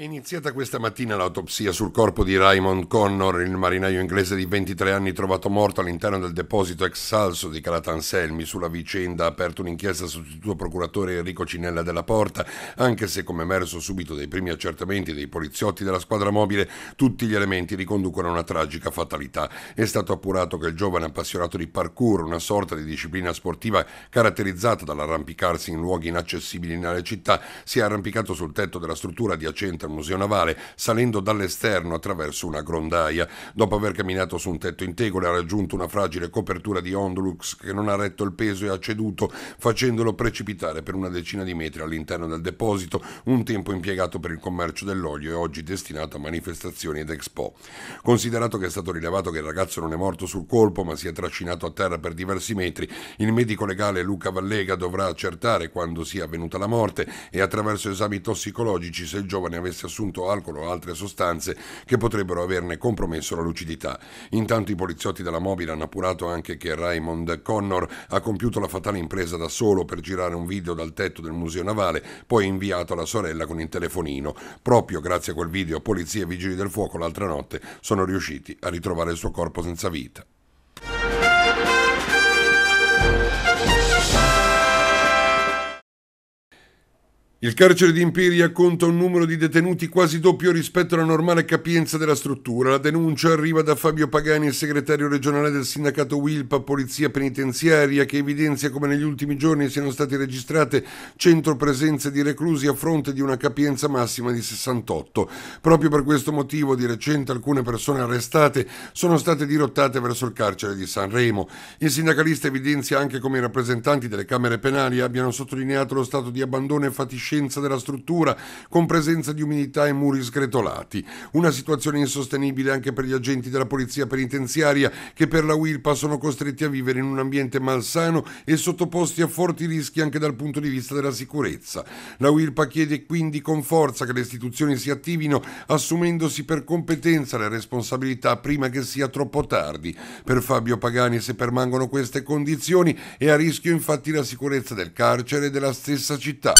È iniziata questa mattina l'autopsia sul corpo di Raymond Connor, il marinaio inglese di 23 anni trovato morto all'interno del deposito ex Salso di Calatanselmi. Sulla vicenda ha aperto un'inchiesta sostituto procuratore Enrico Cinella della Porta, anche se come emerso subito dai primi accertamenti dei poliziotti della squadra mobile, tutti gli elementi riconducono a una tragica fatalità. È stato appurato che il giovane appassionato di parkour, una sorta di disciplina sportiva caratterizzata dall'arrampicarsi in luoghi inaccessibili nelle città, si è arrampicato sul tetto della struttura adiacente museo navale, salendo dall'esterno attraverso una grondaia. Dopo aver camminato su un tetto in tegole, ha raggiunto una fragile copertura di Ondulux che non ha retto il peso e ha ceduto, facendolo precipitare per una decina di metri all'interno del deposito, un tempo impiegato per il commercio dell'olio e oggi destinato a manifestazioni ed expo. Considerato che è stato rilevato che il ragazzo non è morto sul colpo, ma si è trascinato a terra per diversi metri, il medico legale Luca Vallega dovrà accertare quando sia avvenuta la morte e attraverso esami tossicologici se il giovane avesse avesse assunto alcol o altre sostanze che potrebbero averne compromesso la lucidità. Intanto i poliziotti della mobile hanno appurato anche che Raymond Connor ha compiuto la fatale impresa da solo per girare un video dal tetto del museo navale, poi inviato alla sorella con il telefonino. Proprio grazie a quel video polizia e vigili del fuoco l'altra notte sono riusciti a ritrovare il suo corpo senza vita. Il carcere di Imperia conta un numero di detenuti quasi doppio rispetto alla normale capienza della struttura. La denuncia arriva da Fabio Pagani, il segretario regionale del sindacato Wilpa Polizia Penitenziaria, che evidenzia come negli ultimi giorni siano state registrate 100 presenze di reclusi a fronte di una capienza massima di 68. Proprio per questo motivo di recente alcune persone arrestate sono state dirottate verso il carcere di Sanremo. Il sindacalista evidenzia anche come i rappresentanti delle Camere penali abbiano sottolineato lo stato di abbandono e fatiscimento effervescenza della struttura, con presenza di umidità e muri sgretolati. Una situazione insostenibile anche per gli agenti della polizia penitenziaria che per la WILPA sono costretti a vivere in un ambiente malsano e sottoposti a forti rischi anche dal punto di vista della sicurezza. La WILPA chiede quindi con forza che le istituzioni si attivino assumendosi per competenza le responsabilità prima che sia troppo tardi. Per Fabio Pagani se permangono queste condizioni è a rischio infatti la sicurezza del carcere e della stessa città.